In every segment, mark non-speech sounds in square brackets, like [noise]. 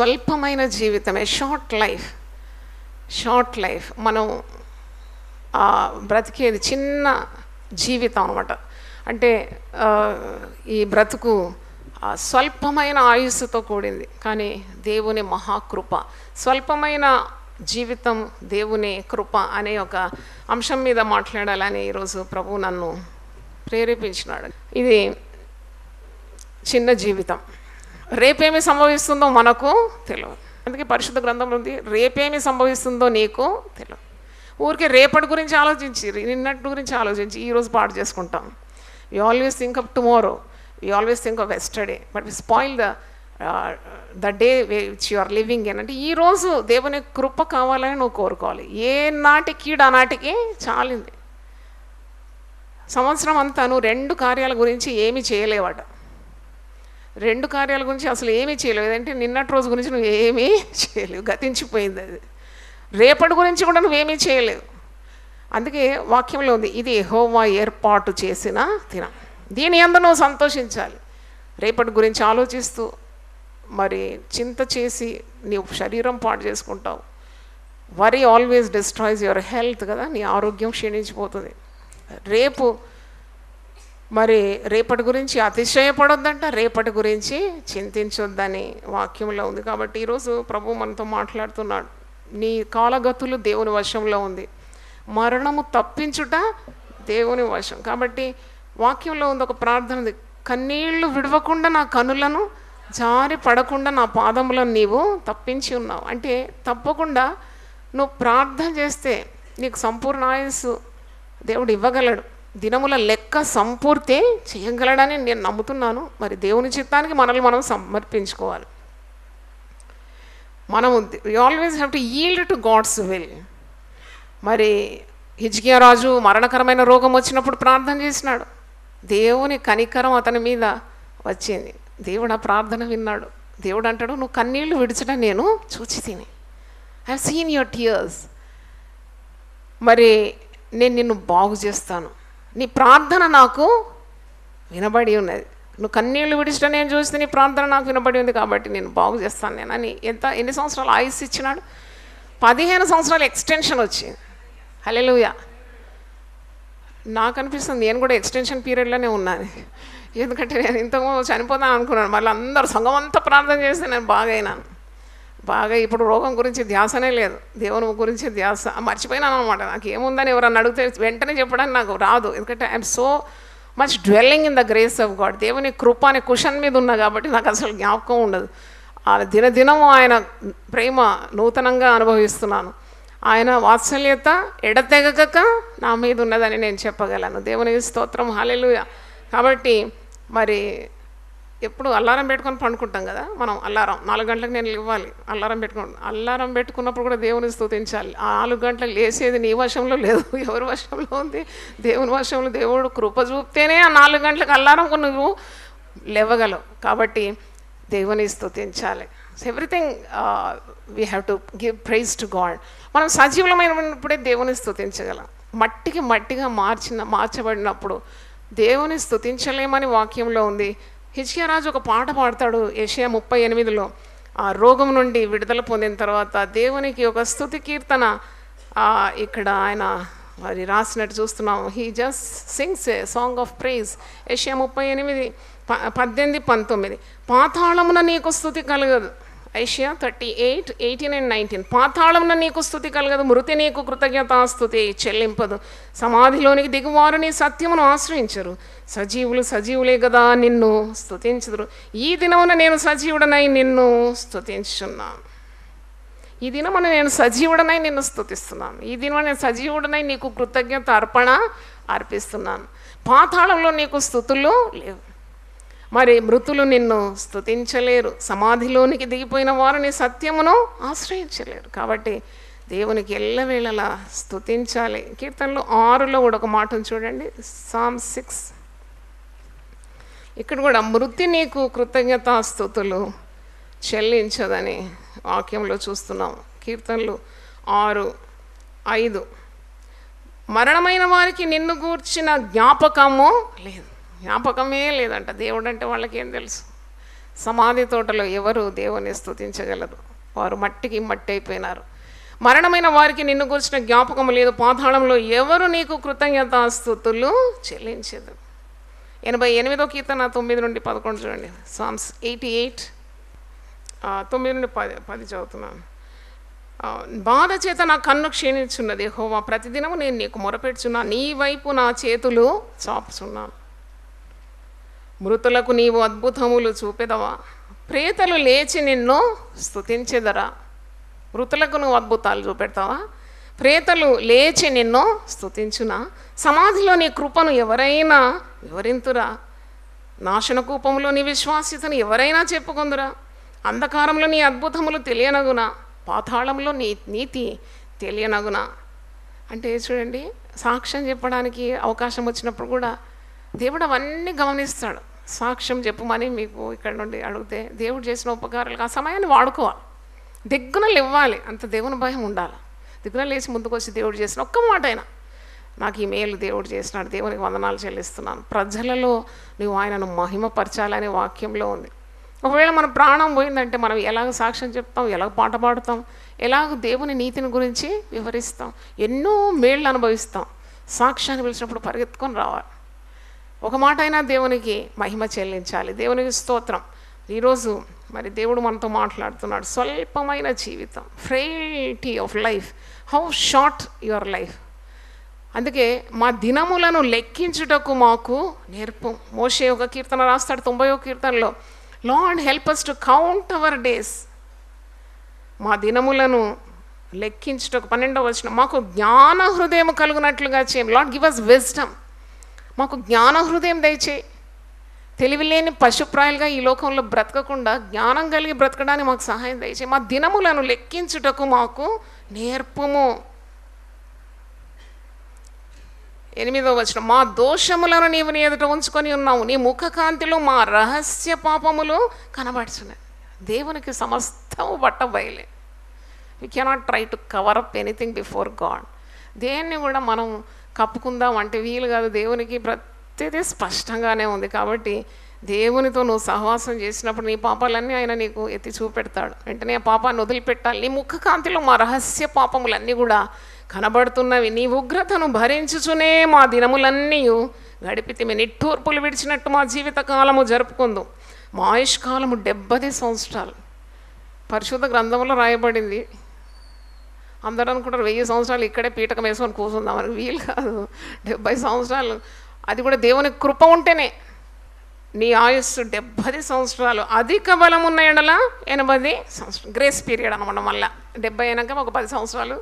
స్వల్పమైన జీవితమే short life short life మనం బ్రతికేది చిన్న జీవితం అనమాట అంటే ఈ బ్రతుకు స్వల్పమైన ఆయుస్సుతో కూడింది కానీ దేవుని మహాకృప స్వల్పమైన జీవితం దేవుని కృప అనే ఒక అంశం మీద మాట్లాడాలని ఈరోజు ప్రభు నన్ను ప్రేరేపించినాడు ఇది చిన్న జీవితం రేపేమి సంభవిస్తుందో మనకు తెలియదు అందుకే పరిశుద్ధ గ్రంథం ఉంది రేపేమి సంభవిస్తుందో నీకు తెలియదు ఊరికే రేపటి గురించి ఆలోచించి నిన్నటి గురించి ఆలోచించి ఈరోజు పాటు చేసుకుంటాం we always think of tomorrow we always think of yesterday but we spoil the the day which you are living అని అంటే ఈరోజు దేవుని కృప కావాలని నువ్వు కోరుకోవాలి ఏ నాటి కీడు నాటికి చాలింది సంవత్సరం అంతా నువ్వు రెండు కార్యాల గురించి ఏమి చేయలేవాట రెండు కార్యాల గురించి అసలు ఏమీ చేయలేవు ఏదంటే నిన్నటి రోజు గురించి నువ్వు ఏమీ చేయలేవు గతించిపోయింది అది రేపటి గురించి కూడా నువ్వేమీ చేయలేవు అందుకే వాక్యంలో ఉంది ఇది హోవా ఏర్పాటు చేసిన తిన దీని అందరూ నువ్వు సంతోషించాలి రేపటి గురించి ఆలోచిస్తూ మరి చింత చేసి నీవు శరీరం పాటు చేసుకుంటావు worry always destroys your health కదా నీ ఆరోగ్యం క్షీణించిపోతుంది రేపు మరి రేపటి గురించి అతిశయపడొద్దంట రేపటి గురించి చింతించొద్దని వాక్యంలో ఉంది కాబట్టి ఈరోజు ప్రభు మనతో మాట్లాడుతున్నాడు నీ కాలగతులు దేవుని వశంలో ఉంది మరణము తప్పించుట దేవుని వశం కాబట్టి వాక్యంలో ఉంది ఒక ప్రార్థన ఉంది కన్నీళ్లు విడవకుండా నా కనులను జారి పడకుండా నా పాదములను నీవు తప్పించి ఉన్నావు అంటే తప్పకుండా నువ్వు ప్రార్థన చేస్తే నీకు సంపూర్ణ ఆయుస్సు దేవుడు ఇవ్వగలడు దినముల లెక్క సంపూర్తే చేయగలడని నేను నమ్ముతున్నాను మరి దేవుని చిత్తానికి మనల్ని మనం సమర్పించుకోవాలి మనము we always have to yield to God's will మరి హిజ్కియా రాజు మరణకరమైన రోగం వచ్చినప్పుడు ప్రార్థన చేసినాడు దేవుని కనికరం అతని మీద వచ్చింది దేవుడు ఆ ప్రార్థన విన్నాడు దేవుడు అంటాడు నువ్వు కన్నీళ్లు విడిచడం నేను చూచి తిని ఐ హవ్ సీన్ యువర్ మరి నేను నిన్ను బాగు చేస్తాను నీ ప్రార్థన నాకు వినబడి ఉన్నది నువ్వు కన్నీళ్ళు విడిచిన నేను చూస్తే నీ ప్రార్థన నాకు వినబడి ఉంది కాబట్టి నేను బాగు చేస్తాను నేను అని ఎంత ఎన్ని సంవత్సరాలు ఆయుస్ ఇచ్చినాడు పదిహేను సంవత్సరాలు ఎక్స్టెన్షన్ వచ్చింది హలెలుయ నాకు అనిపిస్తుంది నేను కూడా ఎక్స్టెన్షన్ పీరియడ్లోనే ఉన్నాను ఎందుకంటే నేను ఇంతకు చనిపోతాను అనుకున్నాను మళ్ళీ అందరూ సంఘం అంతా ప్రార్థన చేస్తే నేను బాగైనాను బాగా ఇప్పుడు రోగం గురించి ధ్యాసనే లేదు దేవుని గురించి ధ్యాస మర్చిపోయినాను అనమాట నాకు ఏముందని ఎవరన్నా అడిగితే వెంటనే చెప్పడానికి నాకు రాదు ఎందుకంటే I'm so much dwelling in the grace of God దేవుని కృప అనే కుషన్ మీద ఉన్నా కాబట్టి నాకు అసలు జ్ఞాపకం ఉండదు ఆ దినదినము ఆయన ప్రేమ నూతనంగా అనుభవిస్తున్నాను ఆయన వాత్సల్యత ఎడతెగక నా మీద ఉన్నదని నేను చెప్పగలను దేవుని స్తోత్రం హాలెలుయ కాబట్టి మరి ఎప్పుడు అల్లారం పెట్టుకొని పండుకుంటాం కదా మనం అల్లారం నాలుగు గంటలకు నేను ఇవ్వాలి అల్లారం పెట్టుకుని అల్లారం పెట్టుకున్నప్పుడు కూడా దేవుని స్థుతించాలి ఆ నాలుగు గంటలకు లేసేది నీ వశంలో లేదు [laughs] ఎవరి వశంలో ఉంది దేవుని వశంలో దేవుడు కృప చూపితేనే ఆ నాలుగు గంటలకు అల్లారం నువ్వు లేవగలవు కాబట్టి దేవుని స్థుతించాలి everything we have to give praise to God మనం సజీవులమైనప్పుడే దేవుని స్థుతించగలం మట్టికి మట్టిగా మార్చిన మార్చబడినప్పుడు దేవుని స్థుతించలేమని వాక్యంలో ఉంది హిజ్కియారాజు ఒక పాట పాడతాడు ఏషియా ముప్పై ఎనిమిదిలో ఆ రోగం నుండి విడుదల పొందిన తర్వాత దేవునికి ఒక స్థుతి కీర్తన ఇక్కడ ఆయన మరి రాసినట్టు చూస్తున్నాం he just sings a song of praise Isaiah ముప్పై ఎనిమిది పద్దెనిమిది పంతొమ్మిది పాతాళమున నీకు స్థుతి కలగదు Isaiah thirty eight eighteen and nineteen పాతాళంన నీకు స్థుతి కలగదు మృతి నీకు కృతజ్ఞతాస్థుతి చెల్లింపదు సమాధిలోనికి దిగువారు నీ సత్యమును ఆశ్రయించరు సజీవులు సజీవులే కదా నిన్ను స్థుతించదురు ఈ దినమున నేను సజీవుడనై నిన్ను స్థుతించున్నాను ఈ దినమున నేను సజీవుడనై నిన్ను స్థుతిస్తున్నాను ఈ దినమున నేను సజీవుడనై నీకు కృతజ్ఞత అర్పణ అర్పిస్తున్నాను పాతాళంలో నీకు స్థుతులు లేవు మరి మృతులు నిన్ను స్థుతించలేరు సమాధిలోనికి దిగిపోయిన వారిని సత్యమును ఆశ్రయించలేరు కాబట్టి దేవునికి ఎల్లవేళలా స్థుతించాలి కీర్తనలు ఆరులో కూడా ఒక మాటను చూడండి సామ్ సిక్స్ ఇక్కడ కూడా మృతి నీకు కృతజ్ఞతాస్థుతులు చెల్లించదని వాక్యంలో చూస్తున్నాం కీర్తనలు ఆరు ఐదు మరణమైన వారికి నిన్ను గూర్చిన జ్ఞాపకము లేదు జ్ఞాపకమే లేదంట దేవుడు అంటే వాళ్ళకేం తెలుసు సమాధి తోటలో ఎవరు దేవుని స్థుతించగలరు వారు మట్టికి మట్టి అయిపోయినారు మరణమైన వారికి నిన్ను కూర్చిన జ్ఞాపకం లేదు పాతాళంలో ఎవరు నీకు కృతజ్ఞతాస్థుతులు చెల్లించదు ఎనభై ఎనిమిదో కీర్తన తొమ్మిది నుండి పదకొండు చూడండి సామ్స్ ఎయిటీ ఎయిట్ తొమ్మిది నుండి పది పది చదువుతున్నాను బాధ చేత నా కన్ను క్షీణించున్నది హోవా ప్రతిదినము నేను నీకు మొరపెడుచున్నా నీ వైపు నా చేతులు చాపుచున్నాను మృతులకు నీవు అద్భుతములు చూపెదవా ప్రేతలు లేచి నిన్ను స్థుతించెదరా మృతులకు నువ్వు అద్భుతాలు చూపెడతావా ప్రేతలు లేచి నిన్ను స్థుతించునా సమాధిలో నీ కృపను ఎవరైనా వివరింతురా నాశన కూపంలో నీ విశ్వాసితను ఎవరైనా చెప్పుకుందురా అంధకారంలో నీ అద్భుతములు తెలియనగునా పాతాళంలో నీ నీతి తెలియనగునా అంటే చూడండి సాక్ష్యం చెప్పడానికి అవకాశం వచ్చినప్పుడు కూడా దేవుడు అవన్నీ గమనిస్తాడు సాక్ష్యం చెప్పమని మీకు ఇక్కడ నుండి అడిగితే దేవుడు చేసిన ఉపకారాలు ఆ సమయాన్ని వాడుకోవాలి దిగ్గునలు ఇవ్వాలి అంత దేవుని భయం ఉండాలి దిగ్గున లేచి ముందుకు వచ్చి దేవుడు చేసిన ఒక్క మాట అయినా నాకు ఈ మేలు దేవుడు చేసినాడు దేవునికి వందనాలు చెల్లిస్తున్నాను ప్రజలలో నువ్వు ఆయనను మహిమపరచాలనే వాక్యంలో ఉంది ఒకవేళ మన ప్రాణం పోయిందంటే మనం ఎలాగ సాక్ష్యం చెప్తాం ఎలాగ పాట పాడతాం ఎలాగ దేవుని నీతిని గురించి వివరిస్తాం ఎన్నో మేళ్ళు అనుభవిస్తాం సాక్ష్యాన్ని పిలిచినప్పుడు పరిగెత్తుకొని రావాలి ఒక మాట అయినా దేవునికి మహిమ చెల్లించాలి దేవునికి స్తోత్రం ఈరోజు మరి దేవుడు మనతో మాట్లాడుతున్నాడు స్వల్పమైన జీవితం frailty of life how short your life అందుకే మా దినములను లెక్కించుటకు మాకు నేర్పు మోషే ఒక కీర్తన రాస్తాడు తొంభై ఒక కీర్తనలో Lord help us to count our days మా దినములను లెక్కించుటకు పన్నెండవ వచ్చిన మాకు జ్ఞాన హృదయం కలుగునట్లుగా చేయం లార్డ్ గివ్ అస్ విజ్డమ్ మాకు జ్ఞాన హృదయం దయచేయి తెలివిలేని పశుప్రాయులుగా ఈ లోకంలో బ్రతకకుండా జ్ఞానం కలిగి బ్రతకడానికి మాకు సహాయం దయచే మా దినములను లెక్కించుటకు మాకు నేర్పము ఎనిమిదో వచ్చిన మా దోషములను నీవు నీ ఎదుట ఉంచుకొని ఉన్నావు నీ ముఖకాంతిలో మా రహస్య పాపములు కనబడుచున్నాయి దేవునికి సమస్తము బట్ట బయలే we cannot try to cover up anything before God దేన్ని కూడా మనం కప్పుకుందాం అంటే వీలు కాదు దేవునికి ప్రతిదీ స్పష్టంగానే ఉంది కాబట్టి దేవునితో నువ్వు సహవాసం చేసినప్పుడు నీ పాపాలన్నీ ఆయన నీకు ఎత్తి చూపెడతాడు వెంటనే ఆ పాపాన్ని వదిలిపెట్టాలి నీ ముఖ కాంతిలో మా రహస్య పాపములన్నీ కూడా కనబడుతున్నవి నీ ఉగ్రతను భరించుచునే మా దినములన్నీ గడిపితే నిట్టూర్పులు విడిచినట్టు మా జీవిత కాలము జరుపుకుందాం మా ఆయుష్కాలము డెబ్బది సంవత్సరాలు పరిశుద్ధ గ్రంథంలో రాయబడింది అందరూ అనుకుంటారు వెయ్యి సంవత్సరాలు ఇక్కడే పీఠకం వేసుకొని కూర్చుందాం అని వీలు కాదు డెబ్బై సంవత్సరాలు అది కూడా దేవుని కృప ఉంటేనే నీ ఆయుస్సు డెబ్బై సంవత్సరాలు అధిక బలం ఉన్న ఎండల ఎనభై సంవత్సరం గ్రేస్ పీరియడ్ అనమాట మళ్ళీ డెబ్బై అయినాక ఒక పది సంవత్సరాలు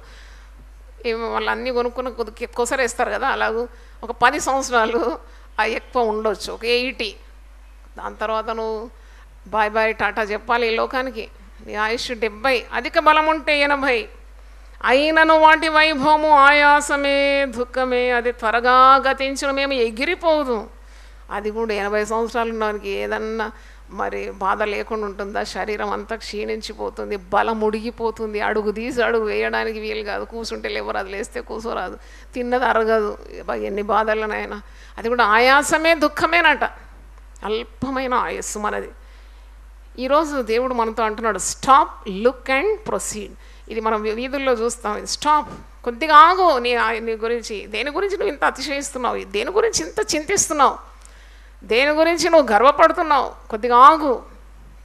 వాళ్ళు అన్నీ కొనుక్కున్న కొద్ది కొసరేస్తారు కదా అలాగూ ఒక పది సంవత్సరాలు అవి ఎక్కువ ఉండొచ్చు ఒక ఎయిటీ దాని తర్వాత నువ్వు బాయ్ బాయ్ టాటా చెప్పాలి ఈ లోకానికి నీ ఆయుష్ డెబ్బై అధిక బలం ఉంటే ఎనభై అయినను వాటి వైభవము ఆయాసమే దుఃఖమే అది త్వరగా గతించిన మేము ఎగిరిపోదు అది కూడా ఎనభై సంవత్సరాలు ఉన్నవానికి ఏదన్నా మరి బాధ లేకుండా ఉంటుందా శరీరం అంతా క్షీణించిపోతుంది బలం ముడిగిపోతుంది అడుగు తీసి అడుగు వేయడానికి వీలు కాదు కూర్చుంటే లేవరాదు లేస్తే కూర్చోరాదు తిన్నది అరగదు ఎన్ని బాధలనైనా అది కూడా ఆయాసమే దుఃఖమేనట అల్పమైన ఆయాసం మనది ఈరోజు దేవుడు మనతో అంటున్నాడు స్టాప్ లుక్ అండ్ ప్రొసీడ్ ఇది మనం వీధుల్లో చూస్తాం స్టాప్ కొద్దిగా ఆగు నీ నీ గురించి దేని గురించి నువ్వు ఇంత అతిశయిస్తున్నావు దేని గురించి ఇంత చింతిస్తున్నావు దేని గురించి నువ్వు గర్వపడుతున్నావు కొద్దిగా ఆగు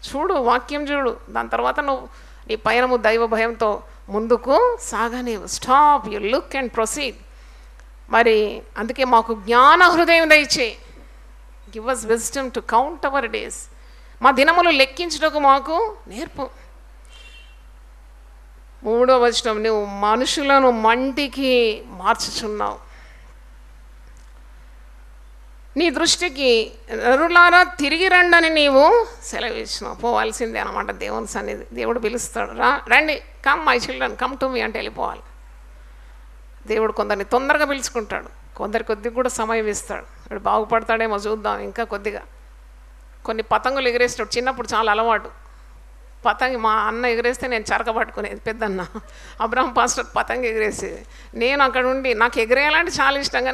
చూడు వాక్యం చూడు దాని తర్వాత నువ్వు నీ పయనము దైవ భయంతో ముందుకు సాగనేవు stop you look and proceed మరి అందుకే మాకు జ్ఞాన హృదయం దయచే give us wisdom to count our days మా దినములు లెక్కించడకు మాకు నేర్పు మూడో వచనం నువ్వు మనుషులను మంటికి మార్చుచున్నావు నీ దృష్టికి నరులారా తిరిగి రండని నీవు సెలవిచ్చినావు పోవాల్సిందే అనమాట దేవుని సన్నిధి దేవుడు పిలుస్తాడు రా రండి come my children come to me అంటే వెళ్ళిపోవాలి దేవుడు కొందరిని తొందరగా పిలుచుకుంటాడు కొందరి కొద్దిగా కూడా సమయం ఇస్తాడు వాడు బాగుపడతాడేమో చూద్దాం ఇంకా కొద్దిగా కొన్ని పతంగులు ఎగిరేస్తాడు చిన్నప్పుడు చాలా అలవాటు పతంగి మా అన్న ఎగిరేస్తే నేను చరక పట్టుకునేది పెద్దన్న అబ్రహం పాస్టర్ పతంగి ఎగిరేసేది నేను అక్కడ ఉండి నాకు ఎగిరేయాలంటే చాలా ఇష్టంగా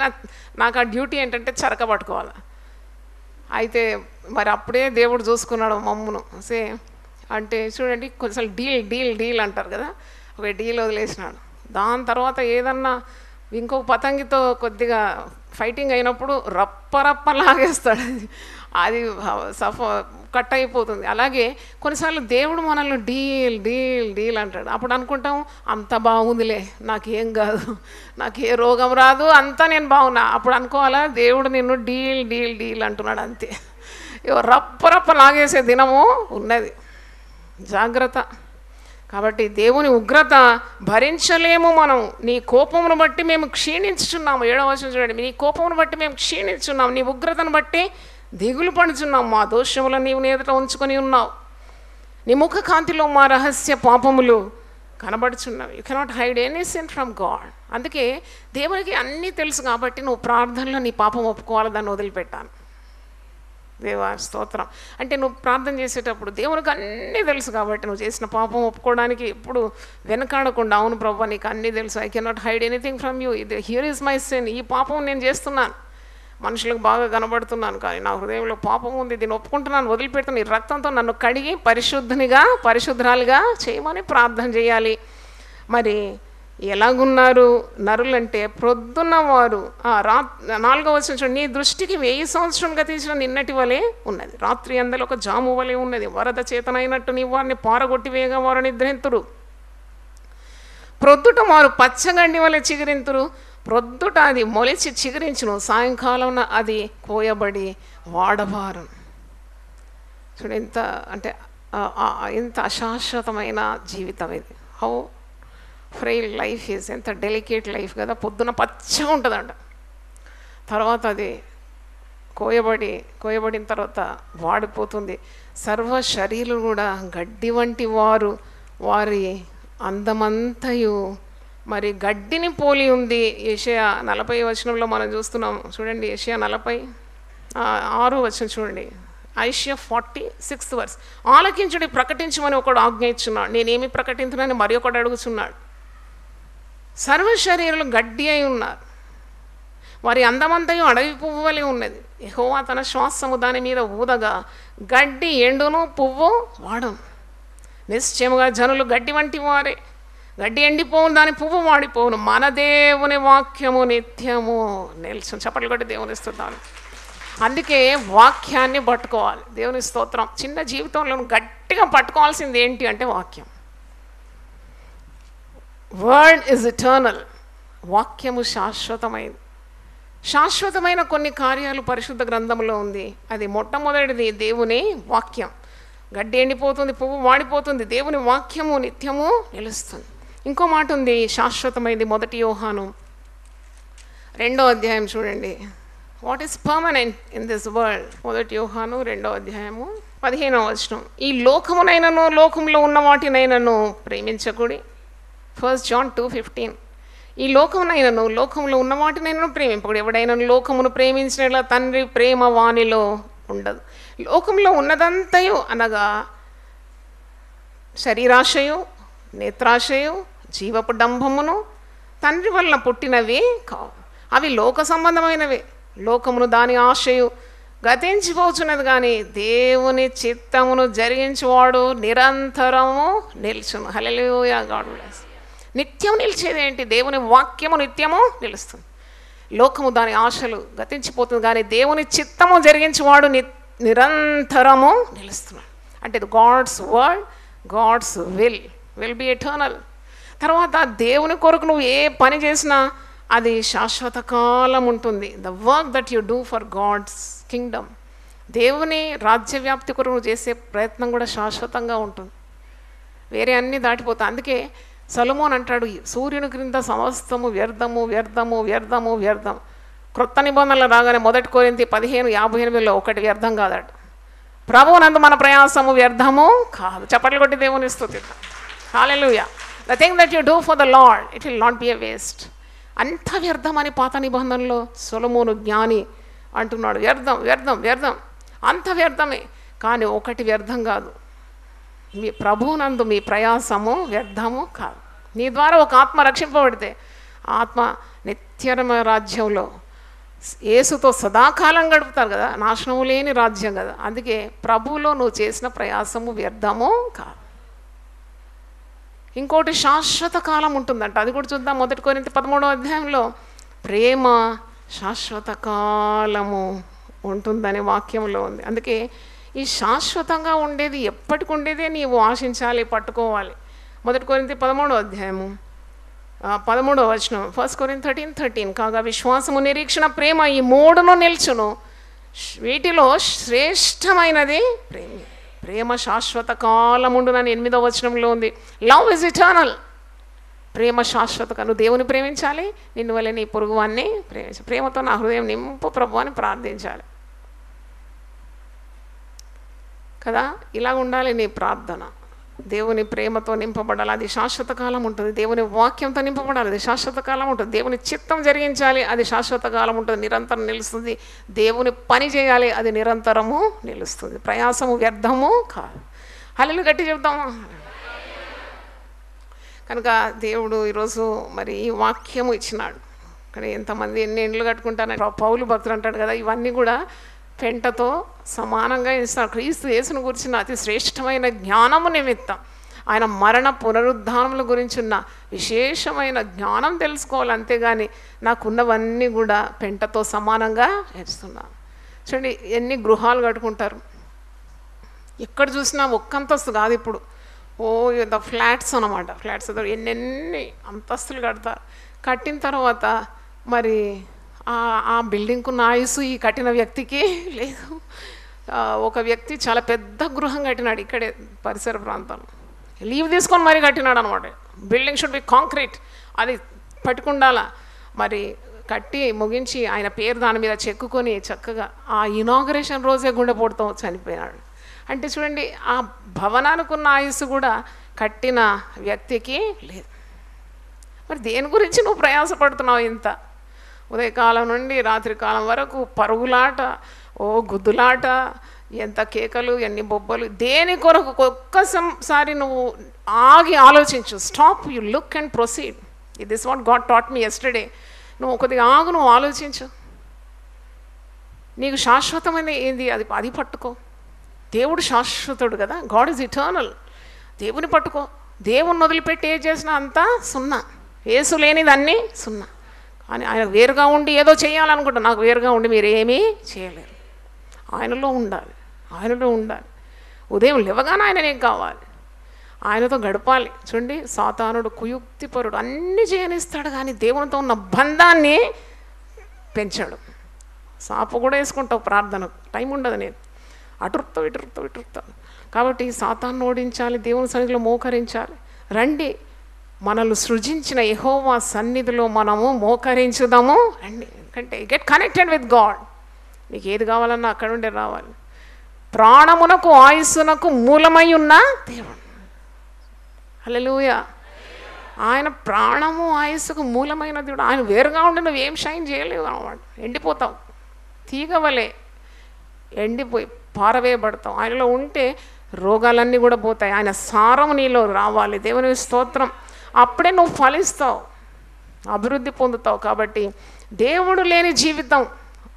నాకు ఆ డ్యూటీ ఏంటంటే చరక పట్టుకోవాలి అయితే మరి అప్పుడే దేవుడు చూసుకున్నాడు మమ్మును సే అంటే చూడండి కొంచెం డీల్ డీల్ డీల్ అంటారు కదా ఒక డీల్ వదిలేసినాడు దాని తర్వాత ఏదన్నా ఇంకొక పతంగితో కొద్దిగా ఫైటింగ్ అయినప్పుడు రప్పరప్ప లాగేస్తాడు అది సఫ కట్ అయిపోతుంది అలాగే కొన్నిసార్లు దేవుడు మనల్ని డీల్ డీల్ డీల్ అంటాడు అప్పుడు అనుకుంటాం అంత బాగుందిలే నాకేం కాదు నాకు ఏ రోగం రాదు అంతా నేను బాగున్నా అప్పుడు అనుకోవాలా దేవుడు నిన్ను డీల్ డీల్ డీల్ అంటున్నాడు అంతే రప్ప రప్ప లాగేసే దినము ఉన్నది జాగ్రత్త కాబట్టి దేవుని ఉగ్రత భరించలేము మనం నీ కోపమును బట్టి మేము క్షీణించుచున్నాము ఏడవ చూడండి నీ కోపమును బట్టి మేము క్షీణించున్నాము నీ ఉగ్రతను బట్టి దిగులు పడుచున్నాం మా దోషముల నీవు నేదట ఉంచుకొని ఉన్నావు నీ ముఖ కాంతిలో మా రహస్య పాపములు కనబడుచున్నావు you cannot hide any sin from God అందుకే దేవునికి అన్నీ తెలుసు కాబట్టి నువ్వు ప్రార్థనలో నీ పాపం ఒప్పుకోవాలి దాన్ని వదిలిపెట్టాను దేవా స్తోత్రం అంటే నువ్వు ప్రార్థన చేసేటప్పుడు దేవునికి అన్నీ తెలుసు కాబట్టి నువ్వు చేసిన పాపం ఒప్పుకోవడానికి ఎప్పుడు వెనకాడకుండా అవును ప్రభు నీకు అన్నీ తెలుసు I cannot hide anything from you ఇది హియర్ ఈజ్ మై సిన్ ఈ పాపం నేను చేస్తున్నాను మనుషులకు బాగా కనబడుతున్నాను కానీ నా హృదయంలో పాపం ఉంది దీన్ని ఒప్పుకుంటున్నాను వదిలిపెడుతున్నాను ఈ రక్తంతో నన్ను కడిగి పరిశుద్ధునిగా పరిశుద్ధాలుగా చేయమని ప్రార్థన చేయాలి మరి ఎలాగున్నారు నరులంటే ప్రొద్దున్న వారు రా నాలుగవ సంవత్సరం నీ దృష్టికి వెయ్యి సంవత్సరంగా తీసిన నిన్నటి వలె ఉన్నది రాత్రి అందలో ఒక జాము వలె ఉన్నది వరద చేతనైనట్టు నీ వారిని పారగొట్టి వేయగా వారు నిద్రింతురు ప్రొద్దుట వారు పచ్చగండి వలె చిగురింతురు ప్రొద్దుట అది మొలిచి చిగురించును సాయంకాలం అది కోయబడి వాడబారు చూడు ఇంత అంటే ఎంత అశాశ్వతమైన జీవితం ఇది హౌ ఫ్రైల్ లైఫ్ ఈజ్ ఎంత డెలికేట్ లైఫ్ కదా పొద్దున పచ్చగా ఉంటుందంట తర్వాత అది కోయబడి కోయబడిన తర్వాత వాడిపోతుంది సర్వ శరీరం కూడా గడ్డి వంటి వారు వారి అందమంతయు మరి గడ్డిని పోలి ఉంది ఏషియా నలభై వచనంలో మనం చూస్తున్నాం చూడండి ఏషియా నలభై ఆరు వచనం చూడండి ఐషియా ఫార్టీ సిక్స్త్ వర్స్ ఆలకించుడి ప్రకటించమని ఒకడు ఆజ్ఞ ఇచ్చున్నాడు నేనేమి ప్రకటించునని మరి ఒకడు అడుగుచున్నాడు సర్వ శరీరాలు గడ్డి అయి ఉన్నారు వారి అందమంతయం అడవి పువ్వులే ఉన్నది ఎహోవా తన శ్వాసము దాని మీద ఊదగా గడ్డి ఎండును పువ్వు వాడం నిశ్చయముగా జనులు గడ్డి వంటి వారే గడ్డి ఎండిపోవును దాని పువ్వు వాడిపోవును మన దేవుని వాక్యము నిత్యము నిల్చు చప్పట్లు కొట్టి దేవుని ఇస్తున్నాను అందుకే వాక్యాన్ని పట్టుకోవాలి దేవుని స్తోత్రం చిన్న జీవితంలో గట్టిగా పట్టుకోవాల్సింది ఏంటి అంటే వాక్యం వర్డ్ ఇస్ ఇటర్నల్ వాక్యము శాశ్వతమైంది శాశ్వతమైన కొన్ని కార్యాలు పరిశుద్ధ గ్రంథంలో ఉంది అది మొట్టమొదటిది దేవుని వాక్యం గడ్డి ఎండిపోతుంది పువ్వు వాడిపోతుంది దేవుని వాక్యము నిత్యము నిలుస్తుంది ఇంకో మాట ఉంది శాశ్వతమైనది మొదటి యోహాను రెండో అధ్యాయం చూడండి what is permanent in this world మొదటి యోహాను రెండో అధ్యాయము పదిహేనవ వచనం ఈ లోకమునైనను లోకంలో ఉన్న వాటినైనను ప్రేమించకూడి ఫస్ట్ జాన్ టూ ఫిఫ్టీన్ ఈ లోకమునైనను లోకంలో ఉన్న వాటినైనను ప్రేమింపకూడదు ఎవడైనా లోకమును ప్రేమించినట్ల తండ్రి ప్రేమ వాణిలో ఉండదు లోకంలో ఉన్నదంతయు అనగా శరీరాశయు నేత్రాశయు జీవపు డంభమును తండ్రి వలన పుట్టినవి కావు అవి లోక సంబంధమైనవి లోకమును దాని ఆశయు గతించిపోచున్నది కానీ దేవుని చిత్తమును జరిగించేవాడు నిరంతరము నిల్చును హలలుయ గాడు నిత్యం నిలిచేది ఏంటి దేవుని వాక్యము నిత్యము నిలుస్తుంది లోకము దాని ఆశలు గతించిపోతుంది కానీ దేవుని చిత్తము జరిగించేవాడు ని నిరంతరము నిలుస్తున్నాడు అంటే God's word God's will will be eternal తర్వాత దేవుని కొరకు నువ్వు ఏ పని చేసినా అది శాశ్వత కాలం ఉంటుంది the work that you do for God's kingdom దేవుని రాజ్యవ్యాప్తి కొరకు నువ్వు చేసే ప్రయత్నం కూడా శాశ్వతంగా ఉంటుంది వేరే అన్నీ దాటిపోతా అందుకే సలుమోన్ అంటాడు సూర్యుని క్రింద సమస్తము వ్యర్థము వ్యర్థము వ్యర్థము వ్యర్థం క్రొత్త నిబంధనలు రాగానే మొదటి కోరింది పదిహేను యాభై ఎనిమిదిలో ఒకటి వ్యర్థం కాదట ప్రభువునందు మన ప్రయాసము వ్యర్థము కాదు చప్పట్లు కొట్టి దేవుని స్థుతిద్దాం కాలేలుయా the thing that you do for the Lord it will not be a waste అంత వ్యర్థం అని పాత నిబంధనలో సులమోను జ్ఞాని అంటున్నాడు వ్యర్థం వ్యర్థం వ్యర్థం అంత వ్యర్థమే కానీ ఒకటి వ్యర్థం కాదు మీ ప్రభువునందు మీ ప్రయాసము వ్యర్థము కాదు నీ ద్వారా ఒక ఆత్మ రక్షింపబడితే ఆత్మ నిత్యరమ రాజ్యంలో ఏసుతో సదాకాలం గడుపుతారు కదా నాశనము లేని రాజ్యం కదా అందుకే ప్రభువులో నువ్వు చేసిన ప్రయాసము వ్యర్థము కాదు ఇంకోటి శాశ్వత కాలం ఉంటుందంట అది కూడా చూద్దాం మొదటి కోరింత పదమూడవ అధ్యాయంలో ప్రేమ శాశ్వత కాలము ఉంటుందనే వాక్యంలో ఉంది అందుకే ఈ శాశ్వతంగా ఉండేది ఎప్పటికి ఉండేదే నీవు ఆశించాలి పట్టుకోవాలి మొదటి కొరింత పదమూడో అధ్యాయము పదమూడవ వచనం ఫస్ట్ కొరింత థర్టీన్ థర్టీన్ కాగా విశ్వాసము నిరీక్షణ ప్రేమ ఈ మూడును నిల్చును వీటిలో శ్రేష్టమైనది ప్రేమ ప్రేమ శాశ్వత నన్ను ఎనిమిదో వచనంలో ఉంది లవ్ ఇస్ ఇటర్నల్ ప్రేమ శాశ్వత నువ్వు దేవుని ప్రేమించాలి నిన్ను వల్ల నీ పొరుగువాన్ని ప్రేమించాలి ప్రేమతో నా హృదయం నింపు ప్రభు అని ప్రార్థించాలి కదా ఇలా ఉండాలి నీ ప్రార్థన దేవుని ప్రేమతో నింపబడాలి అది శాశ్వత కాలం ఉంటుంది దేవుని వాక్యంతో నింపబడాలి అది శాశ్వత కాలం ఉంటుంది దేవుని చిత్తం జరిగించాలి అది శాశ్వత కాలం ఉంటుంది నిరంతరం నిలుస్తుంది దేవుని పని చేయాలి అది నిరంతరము నిలుస్తుంది ప్రయాసము వ్యర్థము కాదు హలలు గట్టి చెబుతామా కనుక దేవుడు ఈరోజు మరి ఈ వాక్యము ఇచ్చినాడు కానీ ఎంతమంది ఎన్ని ఇండ్లు కట్టుకుంటానని పౌలు భక్తులు అంటాడు కదా ఇవన్నీ కూడా పెంటతో సమానంగా ఇస్తాడు క్రీస్తు యేసును గురించిన అతి శ్రేష్టమైన జ్ఞానము నిమిత్తం ఆయన మరణ పునరుద్ధానముల ఉన్న విశేషమైన జ్ఞానం తెలుసుకోవాలి అంతేగాని నాకున్నవన్నీ కూడా పెంటతో సమానంగా ఇస్తున్నాను చూడండి ఎన్ని గృహాలు కట్టుకుంటారు ఎక్కడ చూసినా ఒక్కంతస్తు కాదు ఇప్పుడు ఓ ద ఫ్లాట్స్ అనమాట ఫ్లాట్స్ ఎన్నెన్ని అంతస్తులు కడతారు కట్టిన తర్వాత మరి ఆ బిల్డింగ్కు నాయసు ఈ కట్టిన వ్యక్తికి లేదు ఒక వ్యక్తి చాలా పెద్ద గృహం కట్టినాడు ఇక్కడే పరిసర ప్రాంతంలో లీవ్ తీసుకొని మరీ కట్టినాడు అనమాట బిల్డింగ్ షుడ్ బి కాంక్రీట్ అది పట్టుకుండాల మరి కట్టి ముగించి ఆయన పేరు దాని మీద చెక్కుకొని చక్కగా ఆ ఇనాగరేషన్ రోజే గుండె పోడుతూ చనిపోయినాడు అంటే చూడండి ఆ భవనానికి ఉన్న ఆయుస్సు కూడా కట్టిన వ్యక్తికి లేదు మరి దేని గురించి నువ్వు ప్రయాసపడుతున్నావు ఇంత ఉదయకాలం నుండి రాత్రికాలం వరకు పరుగులాట ఓ గుద్దులాట ఎంత కేకలు ఎన్ని బొబ్బలు దేని కొరకు ఒక్కసారి నువ్వు ఆగి ఆలోచించు stop you look and proceed it this what God taught me yesterday నువ్వు కొద్దిగా ఆగు నువ్వు ఆలోచించు నీకు శాశ్వతమైన ఏంది అది అది పట్టుకో దేవుడు శాశ్వతుడు కదా గాడ్ ఇస్ ఇటర్నల్ దేవుని పట్టుకో దేవుని వదిలిపెట్టి ఏ చేసినా అంతా సున్నా ఏసు లేనిదన్నీ సున్నా అని ఆయన వేరుగా ఉండి ఏదో చేయాలనుకుంటా నాకు వేరుగా ఉండి మీరు ఏమీ చేయలేరు ఆయనలో ఉండాలి ఆయనలో ఉండాలి ఉదయం లేవగానే ఆయన నీకు కావాలి ఆయనతో గడపాలి చూడండి సాతానుడు కుయుక్తిపరుడు అన్ని చేయనిస్తాడు కానీ దేవునితో ఉన్న బంధాన్ని పెంచాడు సాపు కూడా వేసుకుంటావు ప్రార్థన టైం ఉండదు నేను అటుర్తావు ఇటుర్తావు ఇటుర్తావు కాబట్టి సాతాన్ని ఓడించాలి దేవుని సన్నిధిలో మోకరించాలి రండి మనల్ని సృజించిన యహోవా సన్నిధిలో మనము మోకరించుదాము అండ్ ఎందుకంటే గెట్ కనెక్టెడ్ విత్ గాడ్ నీకు ఏది కావాలన్నా అక్కడ ఉండే రావాలి ప్రాణమునకు ఆయుస్సునకు మూలమై ఉన్న దేవుడు అలలుయ ఆయన ప్రాణము ఆయుస్సుకు మూలమైన దేవుడు ఆయన వేరుగా ఉండి నువ్వేం షైన్ చేయలేవు అనమాట ఎండిపోతావు తీగవలే ఎండిపోయి పారవేయబడతాం ఆయనలో ఉంటే రోగాలన్నీ కూడా పోతాయి ఆయన సారము నీలో రావాలి దేవుని స్తోత్రం అప్పుడే నువ్వు ఫలిస్తావు అభివృద్ధి పొందుతావు కాబట్టి దేవుడు లేని జీవితం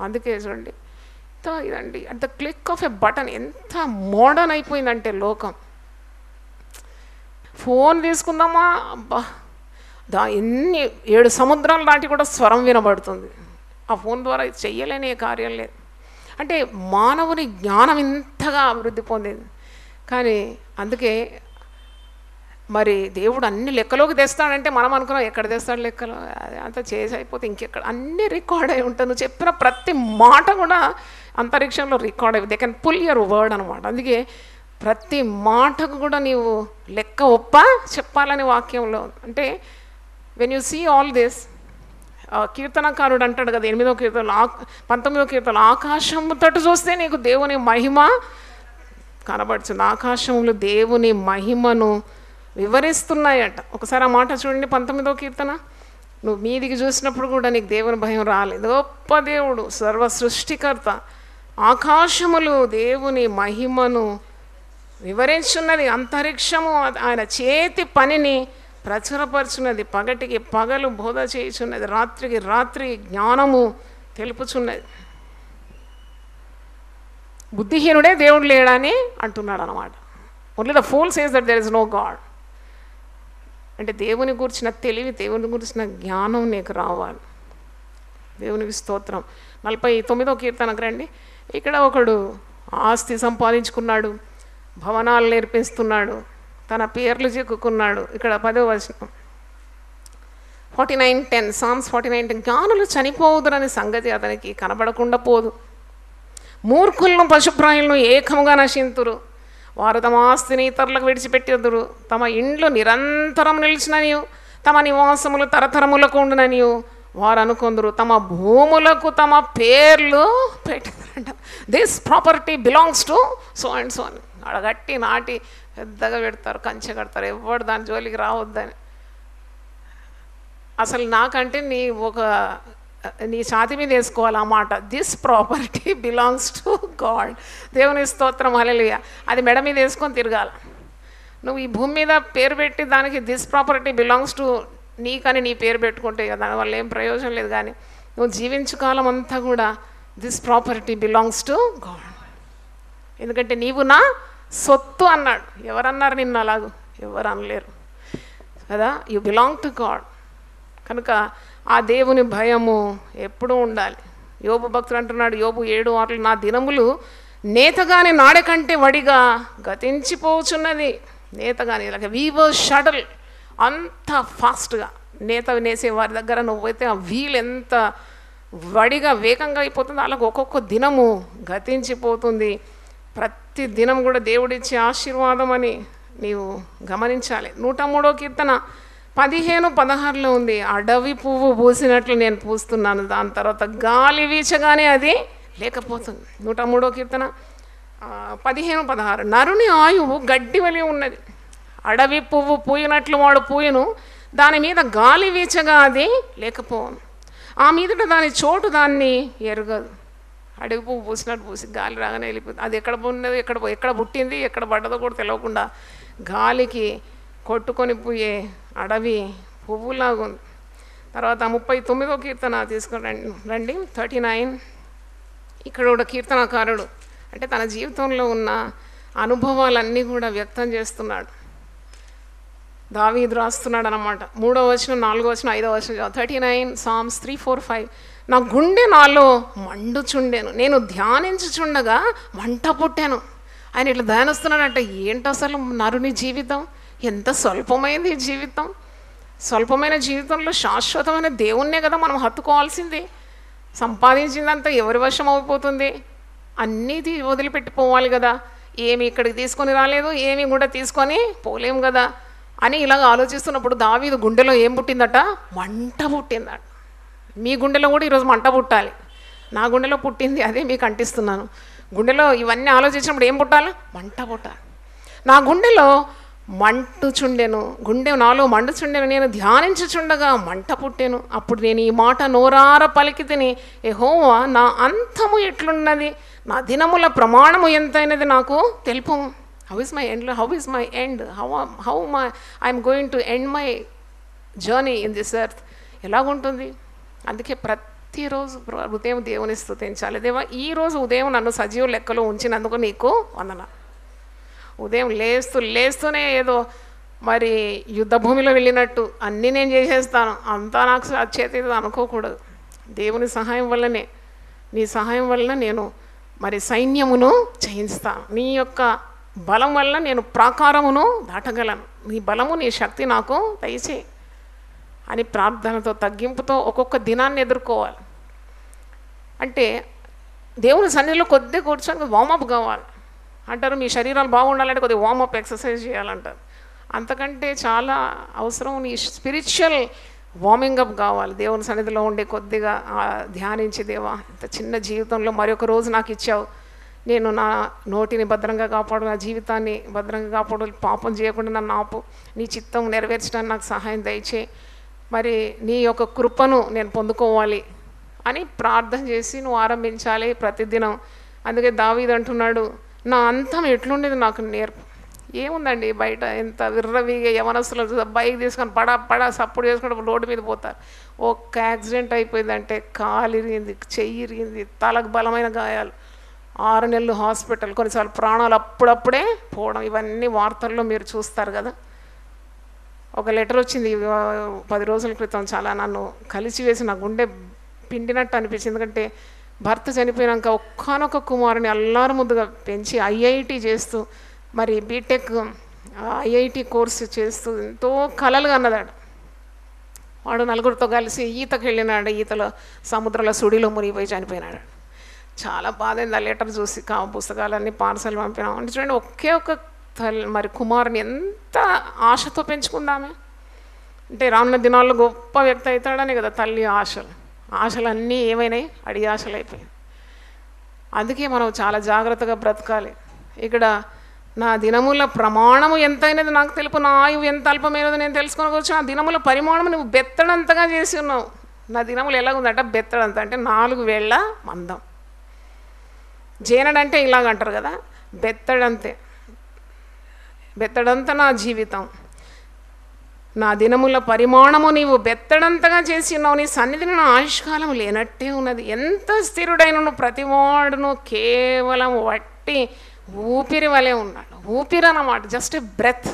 అందుకే చూడండి ఎంత ఇదండి at the click of a button ఎంత మోడర్న్ అయిపోయిందంటే లోకం ఫోన్ తీసుకుందామా అబ్బా దా ఎన్ని ఏడు సముద్రాలు దాటి కూడా స్వరం వినబడుతుంది ఆ ఫోన్ ద్వారా చెయ్యలేని కార్యం లేదు అంటే మానవుని జ్ఞానం ఇంతగా అభివృద్ధి పొందింది కానీ అందుకే మరి దేవుడు అన్ని లెక్కలోకి తెస్తాడంటే మనం అనుకున్నాం ఎక్కడ తెస్తాడు లెక్కలు అంత చేసి అయిపోతే ఇంకెక్కడ అన్ని రికార్డ్ అయి ఉంటుంది నువ్వు చెప్పిన ప్రతి మాట కూడా అంతరిక్షంలో రికార్డ్ అయ్యి they can pull your word అనమాట అందుకే ప్రతి మాటకు కూడా నీవు లెక్క ఒప్ప చెప్పాలని వాక్యంలో అంటే when you see all this కీర్తనకారుడు అంటాడు కదా ఎనిమిదో కీర్తనలు ఆ పంతొమ్మిదో కీర్తనలు ఆకాశం తట్టు చూస్తే నీకు దేవుని మహిమ కనబడుతుంది ఆకాశంలో దేవుని మహిమను వివరిస్తున్నాయట ఒకసారి ఆ మాట చూడండి పంతొమ్మిదో కీర్తన నువ్వు మీదికి చూసినప్పుడు కూడా నీకు దేవుని భయం రాలేదు గొప్ప దేవుడు సర్వ సృష్టికర్త ఆకాశములు దేవుని మహిమను వివరించున్నది అంతరిక్షము ఆయన చేతి పనిని ప్రచురపరుచున్నది పగటికి పగలు బోధ చేయుచున్నది రాత్రికి రాత్రి జ్ఞానము తెలుపుచున్నది బుద్ధిహీనుడే దేవుడు లేడని అంటున్నాడు అనమాట only the fool says that there is no God అంటే దేవుని గురించిన తెలివి దేవుని గురించిన జ్ఞానం నీకు రావాలి దేవునికి స్తోత్రం నలభై తొమ్మిదో కీర్తనకు రండి ఇక్కడ ఒకడు ఆస్తి సంపాదించుకున్నాడు భవనాలు నేర్పిస్తున్నాడు తన పేర్లు చిక్కుకున్నాడు ఇక్కడ పదో వచనం forty nine ten songs forty nine ten జ్ఞానులు చనిపోవుదురని సంగతి అతనికి కనబడకుండా పోదు మూర్ఖులను పశుప్రాయులను ఏకముగా నశింతురు వారు తమ ఆస్తిని ఇతరులకు విడిచిపెట్టెదురు తమ ఇండ్లు నిరంతరం నిలిచిననియు తమ నివాసములు తరతరములకు ఉండుననియు వారు అనుకుందరు తమ భూములకు తమ పేర్లు పెట్టారంట this property belongs to so and so అని అడగట్టి నాటి పెద్దగా పెడతారు కంచె కడతారు ఎవడు దాని జోలికి రావద్దని అసలు నాకంటే నీ ఒక నీ ఛాతి మీద వేసుకోవాలన్నమాట this property belongs to God దేవుని స్తోత్రం అలలియ అది మెడ మీద వేసుకొని తిరగాలి నువ్వు ఈ భూమి మీద పేరు పెట్టి దానికి దిస్ ప్రాపర్టీ బిలాంగ్స్ టు నీకని నీ పేరు పెట్టుకుంటే దానివల్ల ఏం ప్రయోజనం లేదు కానీ నువ్వు జీవించు కాలం అంతా కూడా this property belongs to God ఎందుకంటే నీవు నా సొత్తు అన్నాడు ఎవరన్నారు నిన్ను అలాగూ ఎవరు అనలేరు కదా యు బిలాంగ్ టు గాడ్ కనుక ఆ దేవుని భయము ఎప్పుడూ ఉండాలి యోబు భక్తులు అంటున్నాడు యోబు ఏడు ఆటలు నా దినములు నేతగాని నాడకంటే వడిగా గతించిపోచున్నది నేతగాని ఇలాగ వీవో షటల్ అంత ఫాస్ట్గా నేత నేసే వారి దగ్గర నువ్వైతే ఆ వీల్ ఎంత వడిగా వేగంగా అయిపోతుంది అలాగ ఒక్కొక్క దినము గతించిపోతుంది ప్రతి దినం కూడా దేవుడిచ్చే ఆశీర్వాదం అని నీవు గమనించాలి నూట మూడో కీర్తన పదిహేను పదహారులో ఉంది అడవి పువ్వు పూసినట్లు నేను పూస్తున్నాను దాని తర్వాత గాలి వీచగానే అది లేకపోతుంది నూట మూడో కీర్తన పదిహేను పదహారు నరుని ఆయువు గడ్డి వలి ఉన్నది అడవి పువ్వు పూయినట్లు వాడు పూయను దాని మీద గాలి వీచగా అది లేకపోను ఆ మీదట దాని చోటు దాన్ని ఎరగదు అడవి పువ్వు పూసినట్టు పూసి గాలి రాగానే వెళ్ళిపోతుంది అది ఎక్కడ పోయినది ఎక్కడ ఎక్కడ పుట్టింది ఎక్కడ పడ్డదో కూడా తెలియకుండా గాలికి కొట్టుకొని పోయే అడవి పువ్వులాగు తర్వాత ముప్పై తొమ్మిదో కీర్తన తీసుకురండి రండి థర్టీ నైన్ ఇక్కడ కూడా కీర్తనకారుడు అంటే తన జీవితంలో ఉన్న అనుభవాలన్నీ కూడా వ్యక్తం చేస్తున్నాడు దావి రాస్తున్నాడు అనమాట మూడో వచనం నాలుగో వచనం ఐదో వచనం thirty nine psalms three four five నా గుండె నాలో మండుచుండెను నేను ధ్యానించుచుండగా మంట పుట్టాను ఆయన ఇట్లా ధ్యానిస్తున్నాడంటే ఏంటో అసలు నరుని జీవితం ఎంత స్వల్పమైంది జీవితం స్వల్పమైన జీవితంలో శాశ్వతమైన దేవుణ్ణే కదా మనం హత్తుకోవాల్సింది సంపాదించిందంతా ఎవరి వశం అయిపోతుంది అన్నీ వదిలిపెట్టిపోవాలి కదా ఏమి ఇక్కడికి తీసుకొని రాలేదు ఏమి కూడా తీసుకొని పోలేము కదా అని ఇలాగ ఆలోచిస్తున్నప్పుడు దావీదు గుండెలో ఏం పుట్టిందట మంట పుట్టిందట మీ గుండెలో కూడా ఈరోజు మంట పుట్టాలి నా గుండెలో పుట్టింది అదే మీకు అంటిస్తున్నాను గుండెలో ఇవన్నీ ఆలోచించినప్పుడు ఏం పుట్టాలి మంట పుట్టాలి నా గుండెలో మంటుచుండెను గుండె నాలో మండుచుండెను నేను ధ్యానించుచుండగా మంట పుట్టాను అప్పుడు నేను ఈ మాట నోరార పలికి తిని నా అంతము ఎట్లున్నది నా దినముల ప్రమాణము ఎంతైనది నాకు తెలుపు how is my end how is my end how how my I'm going to end my journey in this earth ఎలాగుంటుంది అందుకే ప్రతిరోజు ఉదయం దేవుని స్థుతించాలి దేవా ఈరోజు ఉదయం నన్ను సజీవ లెక్కలో ఉంచినందుకు నీకు వందనాలు ఉదయం లేస్తూ లేస్తూనే ఏదో మరి యుద్ధ భూమిలో వెళ్ళినట్టు అన్నీ నేను చేసేస్తాను అంతా నాకు చేతి అనుకోకూడదు దేవుని సహాయం వల్లనే నీ సహాయం వలన నేను మరి సైన్యమును చేయిస్తాను నీ యొక్క బలం వల్ల నేను ప్రాకారమును దాటగలను నీ బలము నీ శక్తి నాకు దయచే అని ప్రార్థనతో తగ్గింపుతో ఒక్కొక్క దినాన్ని ఎదుర్కోవాలి అంటే దేవుని సన్నిధిలో కొద్దిగా కూర్చొని వామప్ కావాలి అంటారు మీ శరీరాలు బాగుండాలంటే కొద్దిగా వార్మప్ ఎక్సర్సైజ్ చేయాలంటారు అంతకంటే చాలా అవసరం నీ స్పిరిచువల్ వార్మింగ్ అప్ కావాలి దేవుని సన్నిధిలో ఉండే కొద్దిగా ధ్యానించి దేవా ఇంత చిన్న జీవితంలో మరొక రోజు నాకు ఇచ్చావు నేను నా నోటిని భద్రంగా కాపాడు నా జీవితాన్ని భద్రంగా కాపాడు పాపం చేయకుండా నన్ను ఆపు నీ చిత్తం నెరవేర్చడానికి నాకు సహాయం దయచే మరి నీ యొక్క కృపను నేను పొందుకోవాలి అని ప్రార్థన చేసి నువ్వు ఆరంభించాలి ప్రతిదినం అందుకే దావీదంటున్నాడు అంటున్నాడు నా అంతం ఎట్లుండేది నాకు నేర్పు ఏముందండి బయట ఎంత విర్రవిగా యవనస్తులు బైక్ తీసుకొని పడా పడా సప్పుడు చేసుకుంటే రోడ్డు మీద పోతారు ఒక్క యాక్సిడెంట్ అయిపోయిందంటే కాలు ఇరిగింది చెయ్యి ఇరిగింది తలకు బలమైన గాయాలు ఆరు నెలలు హాస్పిటల్ కొన్నిసార్లు ప్రాణాలు అప్పుడప్పుడే పోవడం ఇవన్నీ వార్తల్లో మీరు చూస్తారు కదా ఒక లెటర్ వచ్చింది పది రోజుల క్రితం చాలా నన్ను కలిసి వేసి నా గుండె పిండినట్టు అనిపించింది ఎందుకంటే భర్త చనిపోయాక ఒక్కనొక్క కుమారుని అల్లారు ముద్దుగా పెంచి ఐఐటి చేస్తూ మరి బీటెక్ ఐఐటి కోర్సు చేస్తూ ఎంతో కలలుగా అన్నదాడు వాడు నలుగురితో కలిసి ఈతకు వెళ్ళినాడు ఈతలో సముద్రంలో సుడిలో మునిగిపోయి చనిపోయినాడు చాలా బాధైంది ఆ లెటర్ చూసి కా పుస్తకాలన్నీ పార్సల్ పంపినాం అంటే చూడండి ఒకే ఒక తల్లి మరి కుమారుని ఎంత ఆశతో పెంచుకుందామే అంటే రానున్న దినాల్లో గొప్ప వ్యక్తి అవుతాడని కదా తల్లి ఆశలు ఆశలన్నీ ఏమైనాయి అడిగి ఆశలు అయిపోయాయి అందుకే మనం చాలా జాగ్రత్తగా బ్రతకాలి ఇక్కడ నా దినముల ప్రమాణము ఎంతైనది నాకు తెలుపు నా ఆయువు ఎంత అల్పమైనది నేను తెలుసుకొని కూర్చో ఆ దినముల పరిమాణం నువ్వు బెత్తడంతగా చేసి ఉన్నావు నా దినములు ఉందంట బెత్తడంత అంటే నాలుగు వేళ్ళ మందం జేనడంటే ఇలాగంటారు కదా బెత్తడంతే బెత్తడంత నా జీవితం నా దినముల పరిమాణము నీవు బెత్తడంతగా చేసి ఉన్నావు నీ సన్నిధిని నా ఆయుష్కాలం లేనట్టే ఉన్నది ఎంత స్థిరుడైనను ప్రతివాడును కేవలం వట్టి ఊపిరి వలె ఉన్నాడు ఊపిరి అన్నమాట జస్ట్ బ్రెత్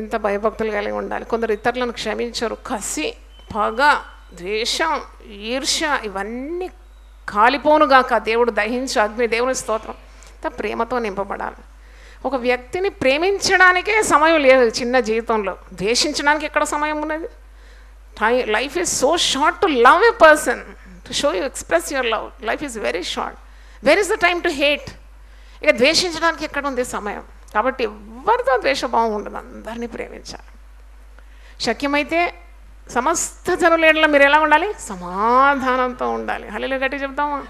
ఎంత భయభక్తులు కలిగి ఉండాలి కొందరు ఇతరులను క్షమించరు కసి పగ ద్వేషం ఈర్ష ఇవన్నీ కాలిపోనుగాక దేవుడు దహించు అగ్ని దేవుని స్తోత్రం ప్రేమతో నింపబడాలి ఒక వ్యక్తిని ప్రేమించడానికే సమయం లేదు చిన్న జీవితంలో ద్వేషించడానికి ఎక్కడ సమయం ఉన్నది life is so short to love a person to show you express your love life is very short where is the time to hate ఇక ద్వేషించడానికి ఎక్కడ ఉంది సమయం కాబట్టి ఎవరితో ద్వేషభావం ఉండదు అందరినీ ప్రేమించాలి శక్యమైతే సమస్త జనులేళ్ళ మీరు ఎలా ఉండాలి సమాధానంతో ఉండాలి హలో గట్టి చెప్తామా